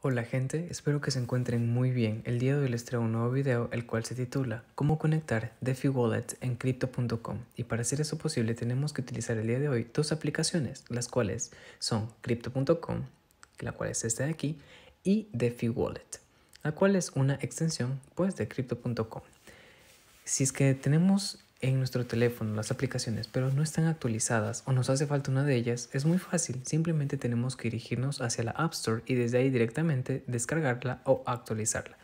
Hola gente, espero que se encuentren muy bien. El día de hoy les traigo un nuevo video el cual se titula Cómo conectar DeFi Wallet en Crypto.com y para hacer eso posible tenemos que utilizar el día de hoy dos aplicaciones, las cuales son Crypto.com, la cual es esta de aquí, y DeFi Wallet, la cual es una extensión pues de Crypto.com. Si es que tenemos en nuestro teléfono las aplicaciones, pero no están actualizadas o nos hace falta una de ellas, es muy fácil, simplemente tenemos que dirigirnos hacia la App Store y desde ahí directamente descargarla o actualizarla.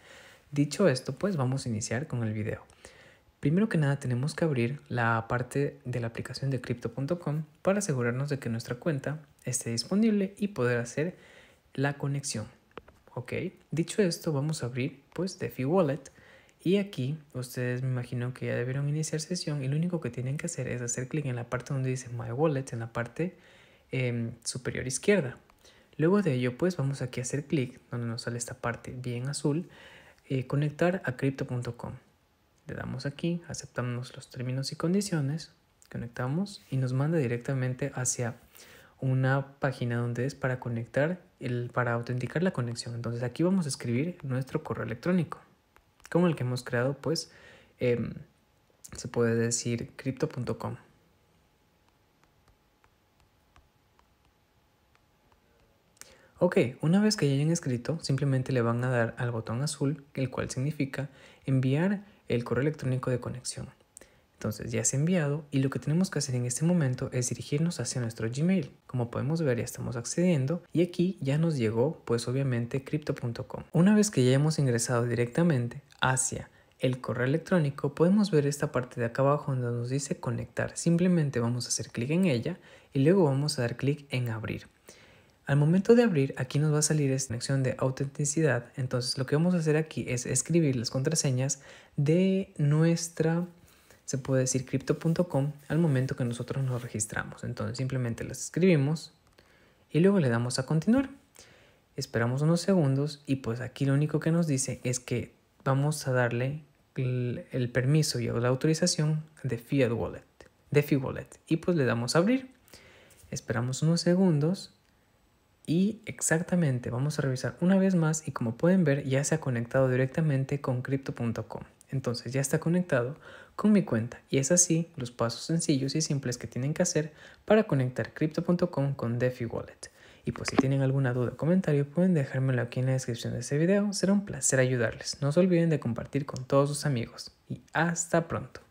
Dicho esto, pues vamos a iniciar con el video. Primero que nada tenemos que abrir la parte de la aplicación de crypto.com para asegurarnos de que nuestra cuenta esté disponible y poder hacer la conexión. Ok, dicho esto vamos a abrir pues DeFi Wallet y aquí ustedes me imagino que ya debieron iniciar sesión y lo único que tienen que hacer es hacer clic en la parte donde dice My Wallet, en la parte em, superior izquierda. Luego de ello, pues vamos aquí a hacer clic donde nos sale esta parte bien azul, eh, conectar a crypto.com. Le damos aquí, aceptamos los términos y condiciones, conectamos y nos manda directamente hacia una página donde es para conectar, el, para autenticar la conexión. Entonces aquí vamos a escribir nuestro correo electrónico como el que hemos creado, pues em, se puede decir crypto.com. Ok, una vez que ya hayan escrito, simplemente le van a dar al botón azul, el cual significa enviar el correo electrónico de conexión. Entonces ya se ha enviado y lo que tenemos que hacer en este momento es dirigirnos hacia nuestro Gmail. Como podemos ver ya estamos accediendo y aquí ya nos llegó pues obviamente crypto.com. Una vez que ya hemos ingresado directamente, hacia el correo electrónico, podemos ver esta parte de acá abajo donde nos dice conectar. Simplemente vamos a hacer clic en ella y luego vamos a dar clic en abrir. Al momento de abrir, aquí nos va a salir esta conexión de autenticidad. Entonces lo que vamos a hacer aquí es escribir las contraseñas de nuestra, se puede decir, crypto.com al momento que nosotros nos registramos. Entonces simplemente las escribimos y luego le damos a continuar. Esperamos unos segundos y pues aquí lo único que nos dice es que vamos a darle el, permiso y la autorización de Fiat Wallet, Wallet. Y pues le damos a abrir. Esperamos unos segundos y exactamente vamos a revisar una vez más y como pueden ver ya se ha conectado directamente con crypto.com. Entonces ya está conectado con mi cuenta y es así los pasos sencillos y simples que tienen que hacer para conectar crypto.com con DeFi Wallet. Y pues si tienen alguna duda o comentario pueden dejármelo aquí en la descripción de este video. Será un placer ayudarles. No se olviden de compartir con todos sus amigos. Y hasta pronto.